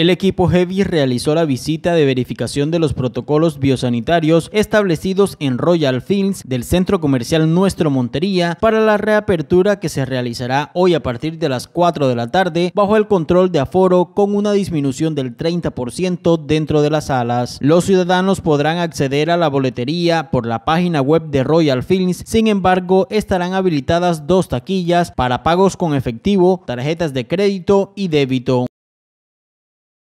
El equipo Heavy realizó la visita de verificación de los protocolos biosanitarios establecidos en Royal Films del centro comercial Nuestro Montería para la reapertura que se realizará hoy a partir de las 4 de la tarde bajo el control de aforo con una disminución del 30% dentro de las salas. Los ciudadanos podrán acceder a la boletería por la página web de Royal Films, sin embargo estarán habilitadas dos taquillas para pagos con efectivo, tarjetas de crédito y débito.